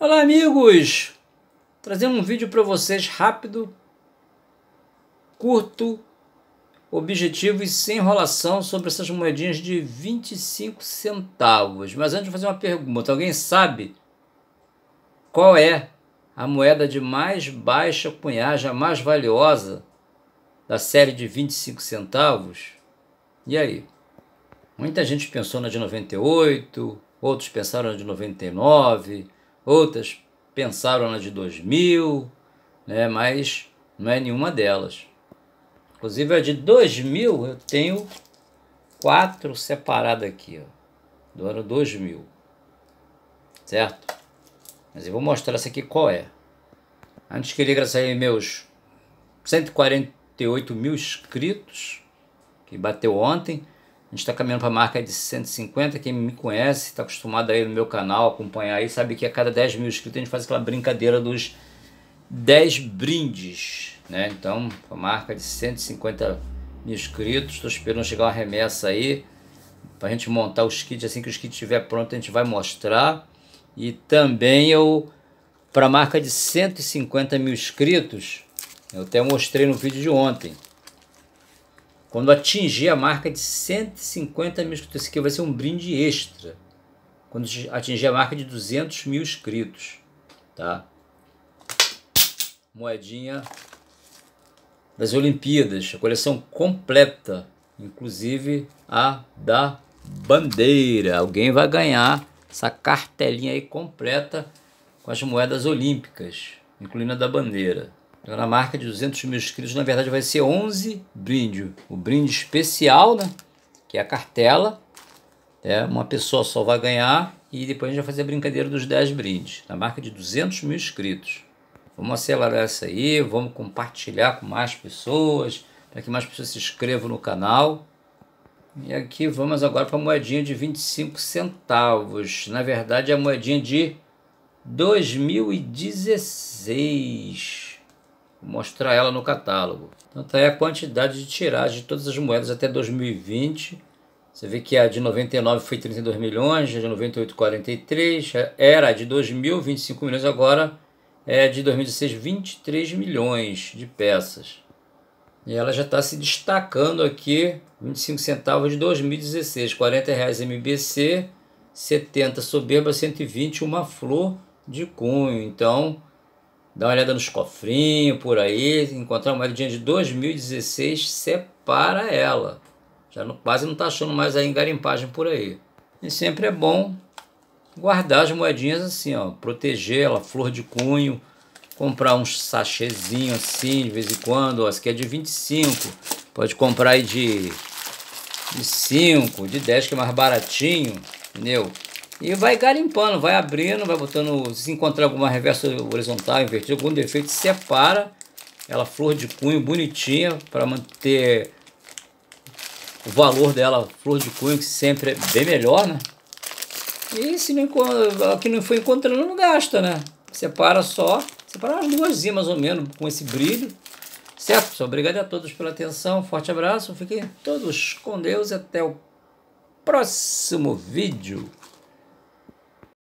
Olá amigos, trazendo um vídeo para vocês rápido, curto, objetivo e sem enrolação sobre essas moedinhas de 25 centavos. Mas antes de fazer uma pergunta, alguém sabe qual é a moeda de mais baixa cunhagem, a mais valiosa da série de 25 centavos? E aí? Muita gente pensou na de 98, outros pensaram na de 99, outras pensaram na de 2000, né? mas não é nenhuma delas. Inclusive a de 2000 eu tenho quatro separadas aqui, ó, do ano 2000, certo? Mas eu vou mostrar essa aqui qual é. Antes que liga sair meus 148 mil inscritos, que bateu ontem, a gente está caminhando para a marca de 150. Quem me conhece, está acostumado aí no meu canal, acompanhar aí, sabe que a cada 10 mil inscritos a gente faz aquela brincadeira dos 10 brindes. Né? Então, a marca de 150 mil inscritos. Estou esperando chegar uma remessa aí para a gente montar os kits. Assim que os kits estiver pronto, a gente vai mostrar. E também eu, para a marca de 150 mil inscritos, eu até mostrei no vídeo de ontem. Quando atingir a marca de 150 mil inscritos, esse aqui vai ser um brinde extra. Quando atingir a marca de 200 mil inscritos, tá? Moedinha das Olimpíadas, a coleção completa, inclusive a da bandeira. Alguém vai ganhar essa cartelinha aí completa com as moedas olímpicas, incluindo a da bandeira. Então, na marca de 200 mil inscritos, na verdade, vai ser 11 brinde. O brinde especial, né? Que é a cartela. É, uma pessoa só vai ganhar e depois a gente vai fazer a brincadeira dos 10 brindes. Na marca de 200 mil inscritos. Vamos acelerar isso aí, vamos compartilhar com mais pessoas, para que mais pessoas se inscrevam no canal. E aqui vamos agora para a moedinha de 25 centavos. Na verdade, é a moedinha de 2016 mostrar ela no catálogo. Então tá é aí a quantidade de tiragem de todas as moedas até 2020. Você vê que a de 99 foi 32 milhões, a de 98 43, é, era a de 2000 25 milhões, agora é de 2016 23 milhões de peças. E ela já está se destacando aqui, 25 centavos de 2016, 40 reais MBC, 70 soberba, 120 uma flor de cunho. Então, Dá uma olhada nos cofrinhos por aí. Encontrar uma moedinha de 2016, separa ela. Já não, quase não está achando mais aí garimpagem por aí. E sempre é bom guardar as moedinhas assim, ó. Proteger ela, flor de cunho. Comprar uns sachêzinhos assim, de vez em quando. Ó, essa é de 25. Pode comprar aí de, de 5, de 10, que é mais baratinho. Entendeu? E vai garimpando, vai abrindo, vai botando, se encontrar alguma reversa horizontal, invertida, algum defeito, separa ela flor de cunho bonitinha para manter o valor dela flor de cunho que sempre é bem melhor, né? E se não que não foi encontrando não gasta, né? Separa só, separa umas duas mais ou menos com esse brilho. Certo, pessoal? Obrigado a todos pela atenção, forte abraço, fiquem todos com Deus e até o próximo vídeo.